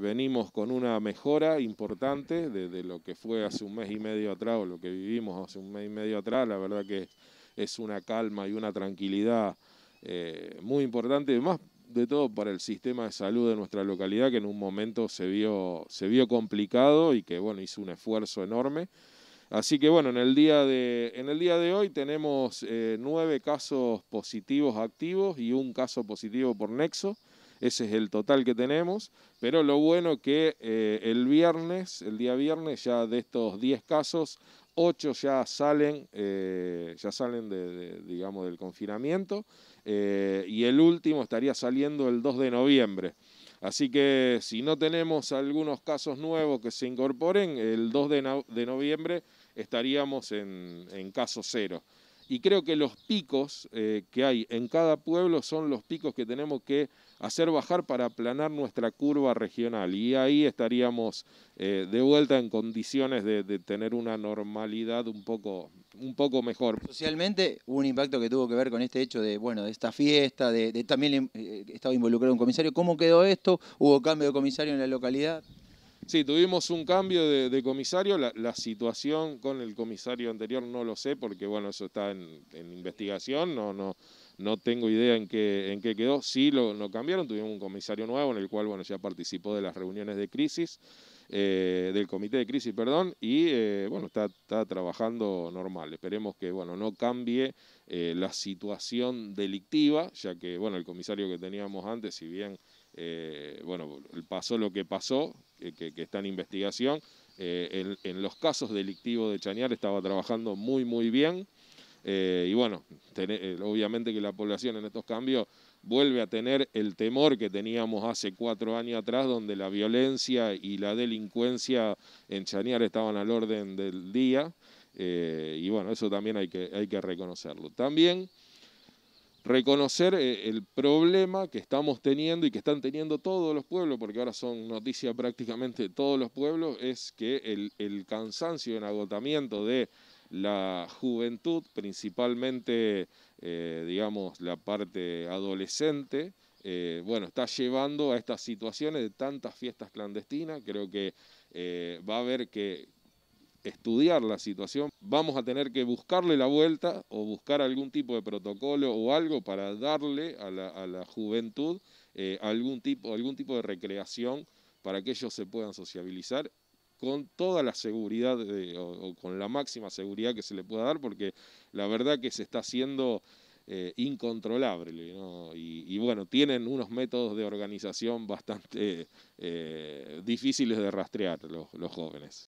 Venimos con una mejora importante desde lo que fue hace un mes y medio atrás o lo que vivimos hace un mes y medio atrás. La verdad que es una calma y una tranquilidad eh, muy importante, más de todo para el sistema de salud de nuestra localidad que en un momento se vio, se vio complicado y que bueno, hizo un esfuerzo enorme. Así que bueno, en el día de, en el día de hoy tenemos eh, nueve casos positivos activos y un caso positivo por nexo. Ese es el total que tenemos. Pero lo bueno que eh, el viernes, el día viernes, ya de estos 10 casos, 8 ya salen, eh, ya salen de, digamos, del confinamiento. Eh, y el último estaría saliendo el 2 de noviembre. Así que si no tenemos algunos casos nuevos que se incorporen, el 2 de, noviembre estaríamos en caso cero. Y creo que los picos eh, que hay en cada pueblo son los picos que tenemos que hacer bajar para aplanar nuestra curva regional. Y ahí estaríamos eh, de vuelta en condiciones de, tener una normalidad un poco, un poco mejor. Socialmente hubo un impacto que tuvo que ver con este hecho de, bueno, de esta fiesta, de, también eh, estaba involucrado un comisario. ¿Cómo quedó esto? ¿Hubo cambio de comisario en la localidad? Sí, tuvimos un cambio de, comisario. La, situación con el comisario anterior no lo sé porque, bueno, eso está en, investigación. No, no, no tengo idea en qué, en qué quedó. Sí, lo, cambiaron. Tuvimos un comisario nuevo en el cual, bueno, ya participó de las reuniones de crisis, eh, del comité de crisis, perdón, y, eh, bueno, está, trabajando normal. Esperemos que, bueno, no cambie eh, la situación delictiva, ya que, bueno, el comisario que teníamos antes, si bien... Eh, bueno, pasó lo que pasó, que, está en investigación. Eh, en, los casos delictivos de Chañar estaba trabajando muy, muy bien. Eh, y bueno, eh, obviamente que la población en estos cambios vuelve a tener el temor que teníamos hace cuatro años atrás, donde la violencia y la delincuencia en Chañar estaban al orden del día. y bueno, eso también hay que, hay que reconocerlo. También reconocer eh, el problema que estamos teniendo y que están teniendo todos los pueblos, porque ahora son noticias prácticamente de todos los pueblos, es que el, cansancio en el agotamiento de la juventud, principalmente, eh, digamos, la parte adolescente, eh, bueno, está llevando a estas situaciones de tantas fiestas clandestinas. Creo que va a haber que, estudiar la situación, vamos a tener que buscarle la vuelta o buscar algún tipo de protocolo o algo para darle a la, juventud eh, algún, tipo, algún tipo de recreación para que ellos se puedan sociabilizar con toda la seguridad o, con la máxima seguridad que se le pueda dar, porque la verdad que se está haciendo eh, incontrolable. Y, bueno, tienen unos métodos de organización bastante eh, difíciles de rastrear los, los jóvenes.